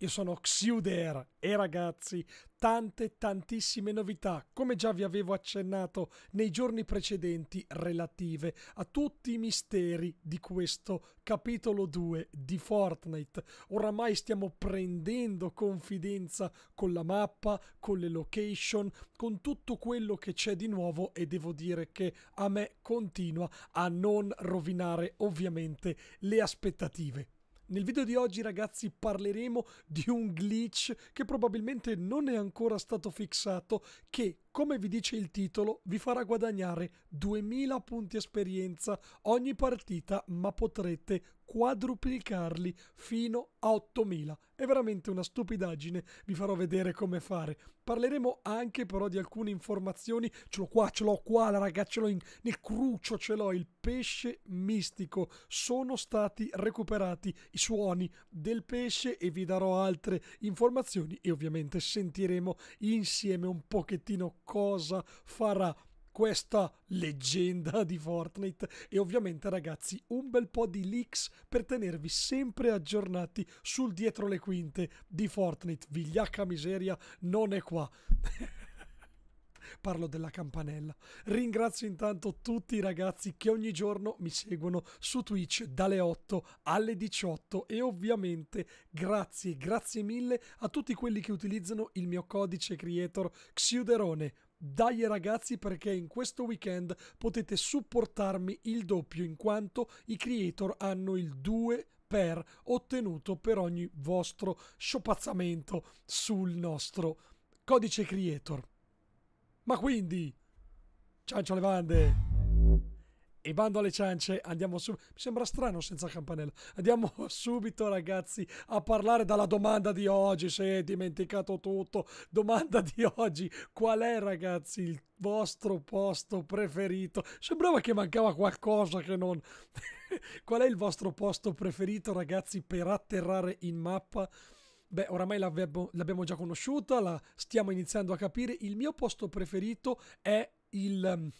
Io sono Xiuder e eh, ragazzi, tante tantissime novità, come già vi avevo accennato nei giorni precedenti relative a tutti i misteri di questo capitolo 2 di Fortnite. Oramai stiamo prendendo confidenza con la mappa, con le location, con tutto quello che c'è di nuovo e devo dire che a me continua a non rovinare ovviamente le aspettative. Nel video di oggi ragazzi parleremo di un glitch che probabilmente non è ancora stato fissato che, come vi dice il titolo, vi farà guadagnare 2000 punti esperienza ogni partita ma potrete quadruplicarli fino a 8000. È veramente una stupidaggine, vi farò vedere come fare. Parleremo anche però di alcune informazioni, ce l'ho qua, ce l'ho qua, la ragazza, ce l'ho in, nel crucio, ce l'ho, il pesce mistico. Sono stati recuperati i suoni del pesce e vi darò altre informazioni e ovviamente sentiremo insieme un pochettino cosa farà questa leggenda di Fortnite e ovviamente ragazzi un bel po' di leaks per tenervi sempre aggiornati sul dietro le quinte di Fortnite. Vigliacca miseria non è qua. parlo della campanella. Ringrazio intanto tutti i ragazzi che ogni giorno mi seguono su Twitch dalle 8 alle 18 e ovviamente grazie, grazie mille a tutti quelli che utilizzano il mio codice creator Xiuderone. Dai ragazzi perché in questo weekend potete supportarmi il doppio in quanto i creator hanno il 2 per ottenuto per ogni vostro sciopazzamento sul nostro codice creator. Ma quindi, ciancio alle bande. E bando alle ciance, andiamo subito. Mi sembra strano senza campanella. Andiamo subito, ragazzi, a parlare della domanda di oggi. Se è dimenticato tutto, domanda di oggi: qual è, ragazzi, il vostro posto preferito? Sembrava che mancava qualcosa che non. qual è il vostro posto preferito, ragazzi, per atterrare in mappa? beh, oramai l'abbiamo, l'abbiamo già conosciuta, la stiamo iniziando a capire. Il mio posto preferito è il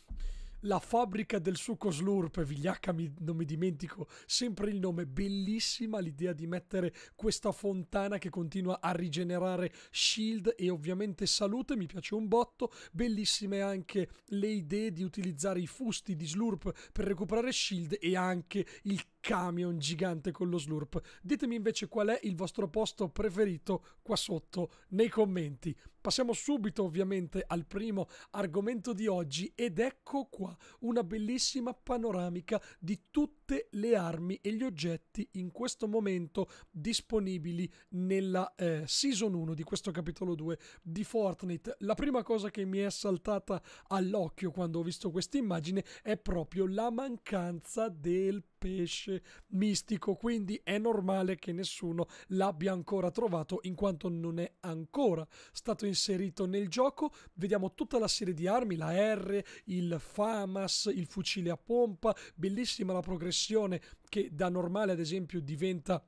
la fabbrica del succo slurp, vigliacca mi, non mi dimentico sempre il nome, bellissima l'idea di mettere questa fontana che continua a rigenerare shield e ovviamente salute, mi piace un botto, bellissime anche le idee di utilizzare i fusti di slurp per recuperare shield e anche il camion gigante con lo slurp. Ditemi invece qual è il vostro posto preferito qua sotto nei commenti. Passiamo subito ovviamente al primo argomento di oggi ed ecco qua una bellissima panoramica di tutte le armi e gli oggetti in questo momento disponibili nella eh, season 1 di questo capitolo 2 di Fortnite. La prima cosa che mi è saltata all'occhio quando ho visto questa immagine è proprio la mancanza del pesce mistico, quindi è normale che nessuno l'abbia ancora trovato in quanto non è ancora stato inserito nel gioco. Vediamo tutta la serie di armi, la R, il FAMAS, il fucile a pompa, bellissima la progressione che da normale ad esempio diventa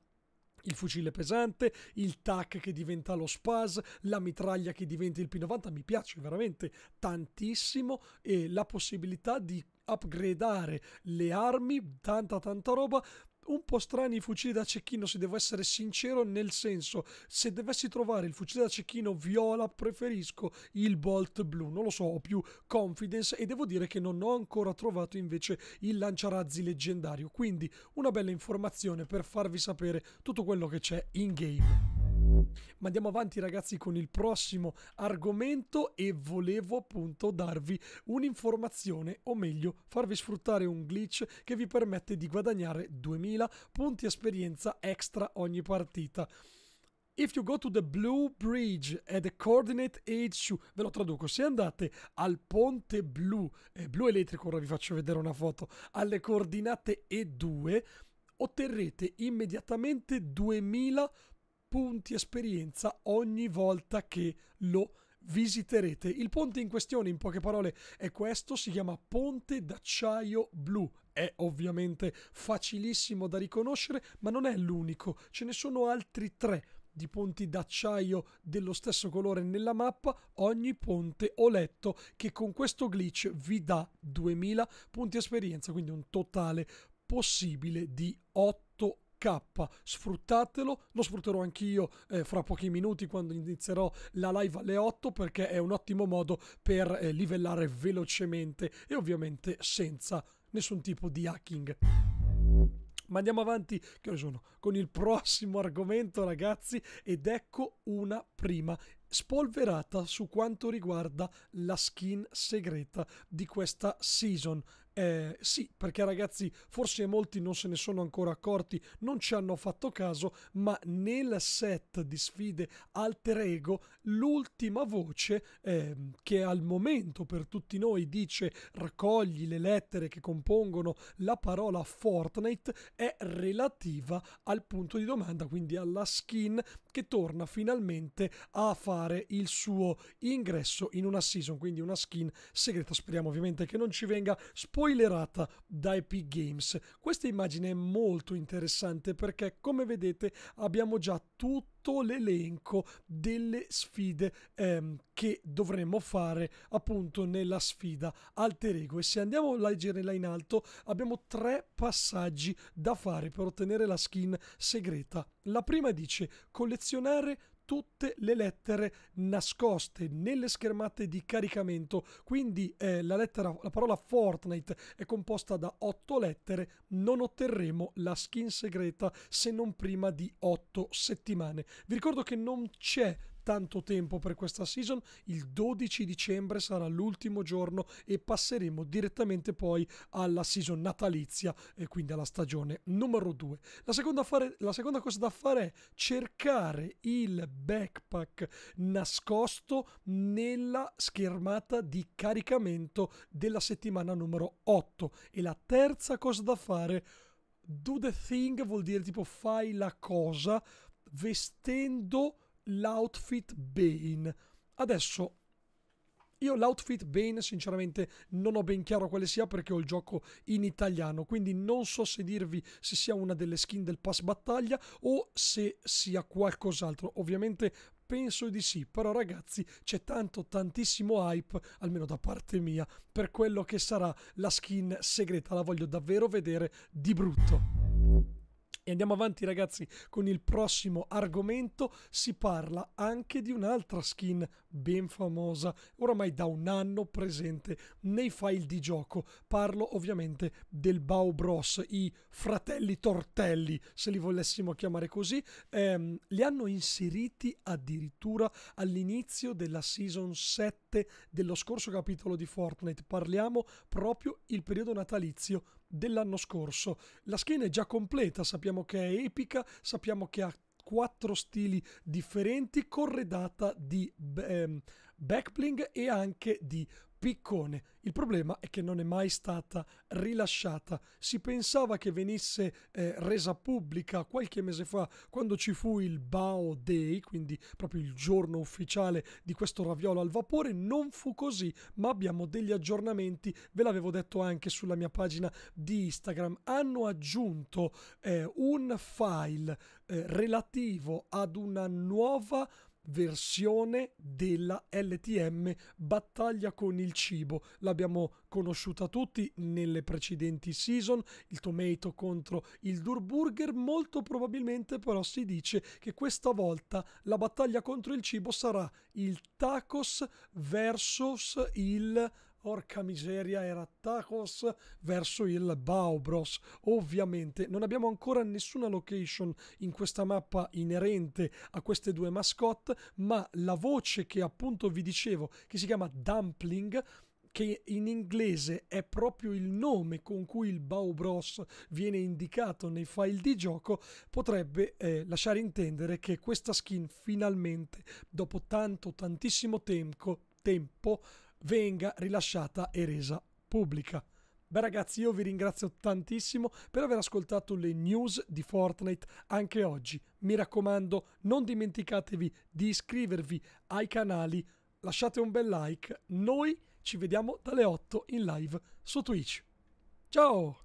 il fucile pesante, il TAC che diventa lo SPAS, la mitraglia che diventa il P90, mi piace veramente tantissimo e la possibilità di upgradare le armi, tanta tanta roba un po' strani i fucili da cecchino, se devo essere sincero, nel senso, se dovessi trovare il fucile da cecchino viola, preferisco il Bolt blu, non lo so, ho più confidence e devo dire che non ho ancora trovato invece il lanciarazzi leggendario, quindi una bella informazione per farvi sapere tutto quello che c'è in game. Ma andiamo avanti ragazzi con il prossimo argomento e volevo appunto darvi un'informazione o meglio farvi sfruttare un glitch che vi permette di guadagnare 2000 punti esperienza extra ogni partita. If you go to the blue bridge at the coordinate aids you, ve lo traduco, se andate al ponte blu, eh, blu elettrico, ora vi faccio vedere una foto, alle coordinate E2, otterrete immediatamente 2000 punti punti esperienza ogni volta che lo visiterete. Il ponte in questione, in poche parole, è questo, si chiama Ponte d'Acciaio Blu. È ovviamente facilissimo da riconoscere, ma non è l'unico, ce ne sono altri tre di ponti d'acciaio dello stesso colore nella mappa, ogni ponte ho letto che con questo glitch vi dà 2000 punti esperienza, quindi un totale possibile di 8 K, sfruttatelo, lo sfrutterò anch'io eh, fra pochi minuti quando inizierò la live alle 8 perché è un ottimo modo per eh, livellare velocemente e ovviamente senza nessun tipo di hacking. Ma andiamo avanti, che ore sono? Con il prossimo argomento, ragazzi, ed ecco una prima spolverata su quanto riguarda la skin segreta di questa season. Eh, sì, perché ragazzi, forse molti non se ne sono ancora accorti, non ci hanno fatto caso, ma nel set di sfide alter ego, l'ultima voce eh, che al momento per tutti noi dice raccogli le lettere che compongono la parola Fortnite è relativa al punto di domanda, quindi alla skin che torna finalmente a fare il suo ingresso in una season, quindi una skin segreta. Speriamo ovviamente che non ci venga spostata spoilerata da Epic Games. Questa immagine è molto interessante perché come vedete abbiamo già tutto l'elenco delle sfide ehm, che dovremmo fare appunto nella sfida alter ego e se andiamo a là in alto abbiamo tre passaggi da fare per ottenere la skin segreta la prima dice collezionare tutte le lettere nascoste nelle schermate di caricamento. Quindi eh, la, lettera, la parola Fortnite è composta da 8 lettere. Non otterremo la skin segreta se non prima di 8 settimane. Vi ricordo che non c'è tanto tempo per questa season. Il 12 dicembre sarà l'ultimo giorno e passeremo direttamente poi alla season natalizia e quindi alla stagione numero 2. La seconda, la seconda cosa da fare è cercare il backpack nascosto nella schermata di caricamento della settimana numero 8 e la terza cosa da fare do the thing vuol dire tipo fai la cosa vestendo l'outfit Bane. Adesso io l'outfit Bane sinceramente non ho ben chiaro quale sia perché ho il gioco in italiano, quindi non so se dirvi se sia una delle skin del pass battaglia o se sia qualcos'altro. Ovviamente penso di sì, però ragazzi c'è tanto tantissimo hype, almeno da parte mia, per quello che sarà la skin segreta, la voglio davvero vedere di brutto. E andiamo avanti ragazzi con il prossimo argomento, si parla anche di un'altra skin ben famosa, oramai da un anno presente nei file di gioco, parlo ovviamente del Bau Bros, i fratelli tortelli se li volessimo chiamare così, ehm, li hanno inseriti addirittura all'inizio della season 7 dello scorso capitolo di Fortnite, parliamo proprio il periodo natalizio dell'anno scorso. La schiena è già completa, sappiamo che è epica, sappiamo che ha quattro stili differenti corredata di ehm, backbling e anche di piccone. Il problema è che non è mai stata rilasciata. Si pensava che venisse eh, resa pubblica qualche mese fa quando ci fu il Bao Day, quindi proprio il giorno ufficiale di questo raviolo al vapore. Non fu così, ma abbiamo degli aggiornamenti. Ve l'avevo detto anche sulla mia pagina di Instagram. Hanno aggiunto eh, un file eh, relativo ad una nuova versione della LTM Battaglia con il cibo. L'abbiamo conosciuta tutti nelle precedenti season, il tomato contro il Durburger, molto probabilmente però si dice che questa volta la battaglia contro il cibo sarà il tacos versus il Orca miseria, era Tacos verso il Baubros. Ovviamente non abbiamo ancora nessuna location in questa mappa inerente a queste due mascotte, ma la voce che appunto vi dicevo, che si chiama Dumpling, che in inglese è proprio il nome con cui il Baubros viene indicato nei file di gioco, potrebbe eh, lasciare intendere che questa skin finalmente, dopo tanto tantissimo tempo, tempo venga rilasciata e resa pubblica. Beh ragazzi, io vi ringrazio tantissimo per aver ascoltato le news di Fortnite anche oggi. Mi raccomando, non dimenticatevi di iscrivervi ai canali, lasciate un bel like. Noi ci vediamo dalle 8 in live su Twitch. Ciao!